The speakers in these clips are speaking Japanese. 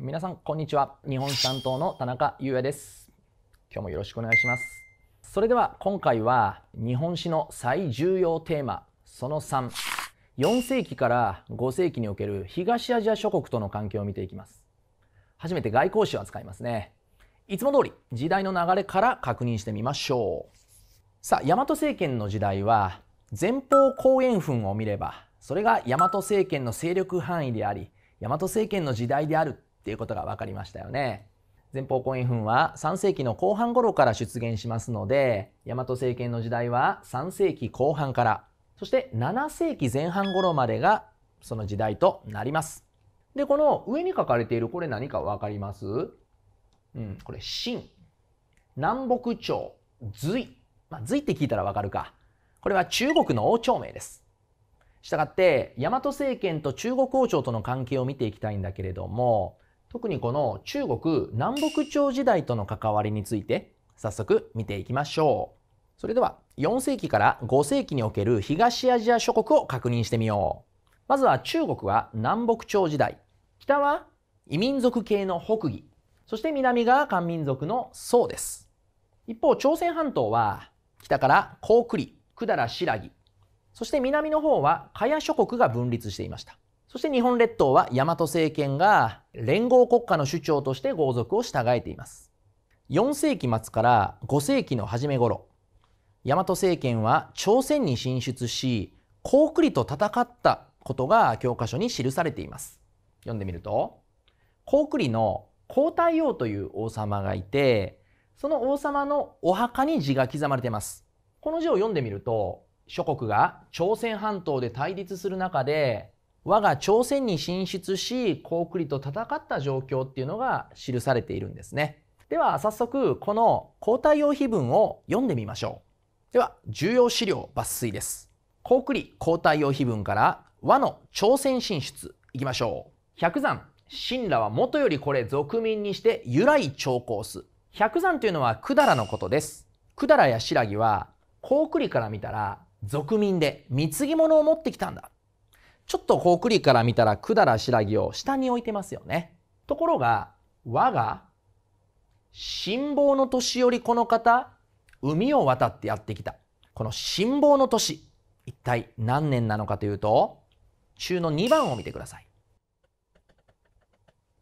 皆さんこんにちは日本担当の田中裕也です今日もよろしくお願いしますそれでは今回は日本史の最重要テーマその34世紀から5世紀における東アジア諸国との関係を見ていきます初めて外交史を扱いますねいつも通り時代の流れから確認してみましょうさあ大和政権の時代は前方後円墳を見ればそれが大和政権の勢力範囲であり大和政権の時代であるっていうことが分かりましたよね。前方後円墳は3世紀の後半頃から出現しますので、大和政権の時代は3世紀後半から、そして7世紀前半頃までがその時代となります。で、この上に書かれているこれ何か分かりますうん、これ、秦。南北朝、隋。まあ、隋って聞いたらわかるか。これは中国の王朝名です。したがって、大和政権と中国王朝との関係を見ていきたいんだけれども、特にこの中国南北朝時代との関わりについて早速見ていきましょう。それでは4世紀から5世紀における東アジア諸国を確認してみよう。まずは中国は南北朝時代。北は異民族系の北魏そして南が漢民族の宋です。一方、朝鮮半島は北から高句麗、百済新羅。そして南の方は加谷諸国が分立していました。そして日本列島は大和政権が連合国家の首長として豪族を従えています。4世紀末から5世紀の初め頃、大和政権は朝鮮に進出し、高句麗と戦ったことが教科書に記されています。読んでみると、高句麗の皇太陽という王様がいて、その王様のお墓に字が刻まれています。この字を読んでみると、諸国が朝鮮半島で対立する中で、我が朝鮮に進出し、高句麗と戦った状況っていうのが記されているんですね。では早速この交代用碑文を読んでみましょう。では重要資料抜粋です。高句麗リ交代用碑文から和の朝鮮進出いきましょう。百山、神羅はもとよりこれ俗民にして由来長考す。百山というのは百済のことです。百済や新羅は高句麗から見たら俗民で貢ぎ物を持ってきたんだちょっとこうりから見たら百済らぎを下に置いてますよね。ところが我が辛抱の年よりこの方海を渡ってやってきたこの辛抱の年一体何年なのかというと中の2番を見てください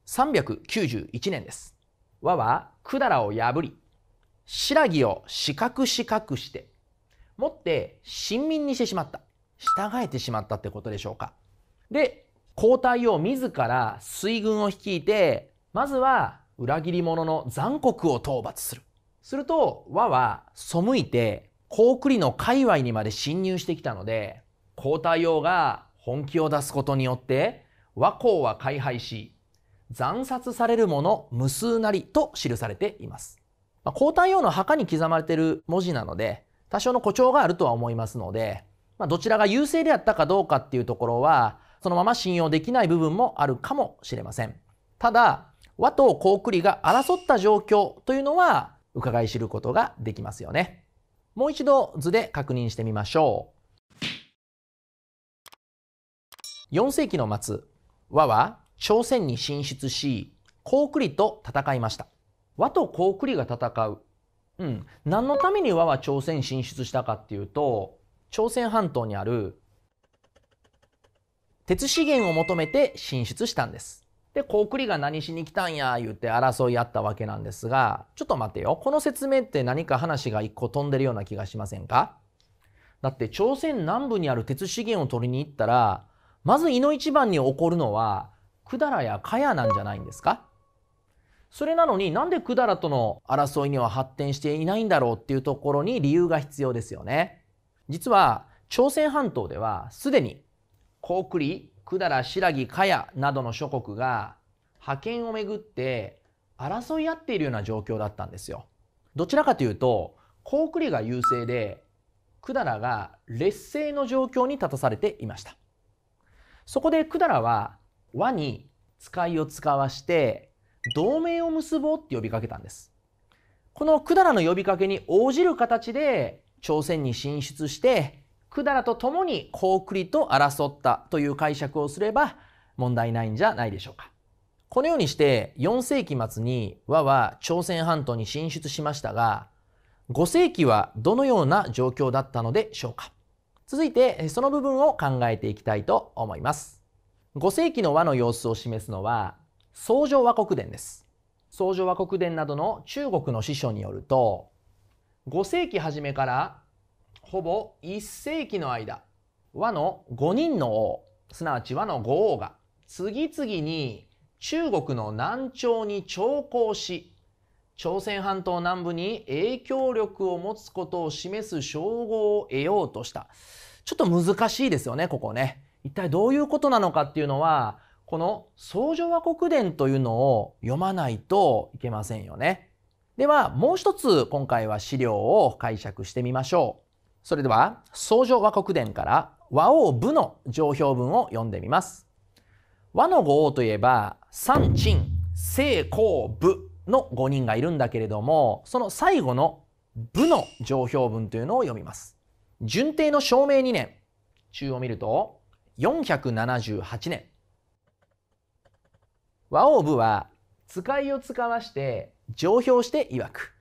391年です和は百済を破り白木を四角四角して持って新民にしてしまった従えてしまったってことでしょうか。で、皇太を自ら水軍を率いて、まずは裏切り者の残酷を討伐する。すると、和は背いて、高句栗の界隈にまで侵入してきたので、皇太王が本気を出すことによって、和光は荒廃し、惨殺される者無数なりと記されています。まあ、皇太王の墓に刻まれている文字なので、多少の誇張があるとは思いますので、まあ、どちらが優勢であったかどうかっていうところは、そのまま信用できない部分もあるかもしれません。ただ、和と高栗が争った状況というのは、伺い知ることができますよね。もう一度図で確認してみましょう。4世紀の末、和は朝鮮に進出し、高栗と戦いました。和と高栗が戦う。うん。何のために和は朝鮮進出したかっていうと、朝鮮半島にある鉄資源を求めて進出したんです。で、コウクリが何しに来たんや言うて争いあったわけなんですが、ちょっと待てよ。この説明って何か話が一個飛んでるような気がしませんかだって朝鮮南部にある鉄資源を取りに行ったら、まず胃の一番に起こるのは、百済やカヤなんじゃないんですかそれなのになんで百済との争いには発展していないんだろうっていうところに理由が必要ですよね。実は朝鮮半島ではすでに高句麗百済新羅加谷などの諸国が覇権をめぐって争い合っているような状況だったんですよ。どちらかというと高句麗が優勢で百済が劣勢の状況に立たされていました。そこで百済は和に使いを使わして同盟を結ぼうって呼びかけたんです。この百済の呼びかけに応じる形で朝鮮に進出して百済と共に高句麗と争ったという解釈をすれば問題ないんじゃないでしょうか。このようにして4世紀末に和は朝鮮半島に進出しましたが5世紀はどのような状況だったのでしょうか続いてその部分を考えていきたいと思います5世紀の和の様子を示すのは創上和国伝です創上和国伝などの中国の師匠によると5世紀初めからほぼ1世紀の間和の5人の王すなわち和の5王が次々に中国の南朝に朝貢し朝鮮半島南部に影響力を持つことを示す称号を得ようとしたちょっと難しいですよねここね一体どういうことなのかっていうのはこの「創上和国伝」というのを読まないといけませんよね。では、もう一つ今回は資料を解釈してみましょう。それでは、創乗和国伝から和王部の上表文を読んでみます。和の五王といえば、三鎮、聖公部の五人がいるんだけれども、その最後の部の上表文というのを読みます。順帝の正明2年、中を見ると、478年。和王部は使いを使わして上表して曰く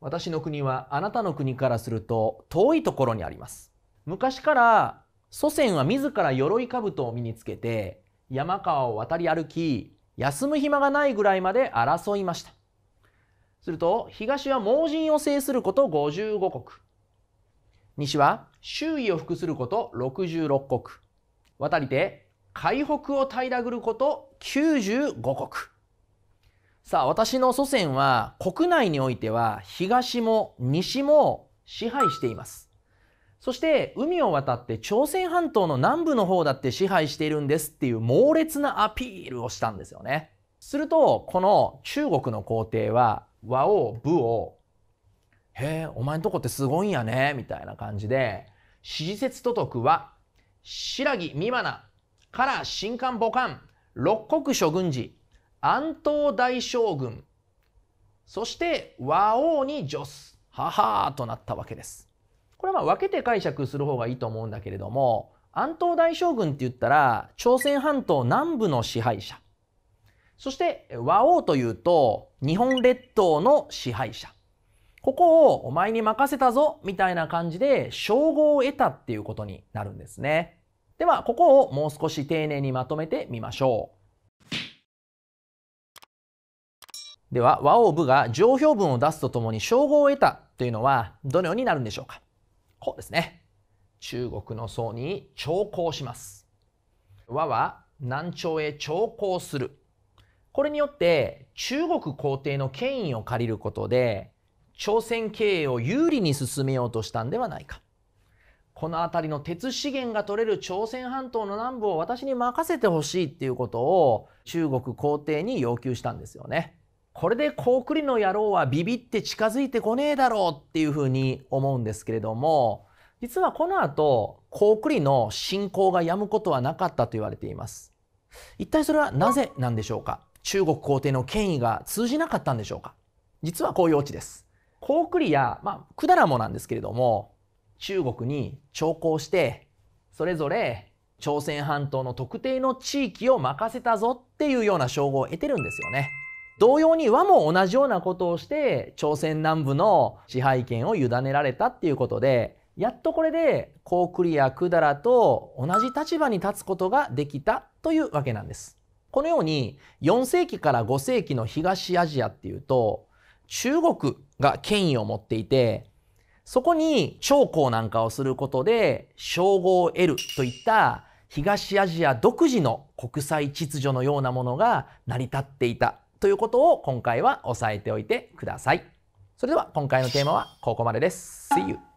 私の国はあなたの国からすると遠いところにあります昔から祖先は自ら鎧兜を身につけて山川を渡り歩き休む暇がないぐらいまで争いましたすると東は盲人を制すること55国西は周囲を服すること66国渡り手海北を平らぐること95国さあ私の祖先は国内においては東も西も支配していますそして海を渡って朝鮮半島の南部の方だって支配しているんですっていう猛烈なアピールをしたんですよねするとこの中国の皇帝は和王、武を「へえお前んとこってすごいんやね」みたいな感じで支持説都督は白木美馬奈から新官母官六国諸軍事安東大将軍そして和王に女す母となったわけです。これはま分けて解釈する方がいいと思うんだけれども安東大将軍って言ったら朝鮮半島南部の支配者そして和王というと日本列島の支配者ここをお前に任せたぞみたいな感じで称号を得たっていうことになるんですね。ではここをもう少し丁寧にまとめてみましょう。では和王部が上評文を出すとともに称号を得たというのはどのようになるんでしょうかこうですね中国の僧に徴行します和は南朝へ徴行するこれによって中国皇帝の権威を借りることで朝鮮経営を有利に進めようとしたんではないかこの辺りの鉄資源が取れる朝鮮半島の南部を私に任せてほしいっていうことを中国皇帝に要求したんですよね。これでコウクリの野郎はビビって近づいてこねえだろうっていうふうに思うんですけれども、実はこの後、コウクリの信仰が止むことはなかったと言われています。一体それはなぜなんでしょうか中国皇帝の権威が通じなかったんでしょうか実はこういうオチです。コウクリや、まあ、百済もなんですけれども、中国に朝貢して、それぞれ朝鮮半島の特定の地域を任せたぞっていうような称号を得てるんですよね。同様に和も同じようなことをして朝鮮南部の支配権を委ねられたっていうことでやっとこれで高クリや百済と同じ立場に立つことができたというわけなんです。このように4世紀から5世紀の東アジアっていうと中国が権威を持っていてそこに長江なんかをすることで称号を得るといった東アジア独自の国際秩序のようなものが成り立っていたということを今回は押さえておいてください。それでは今回のテーマはここまでです。See you!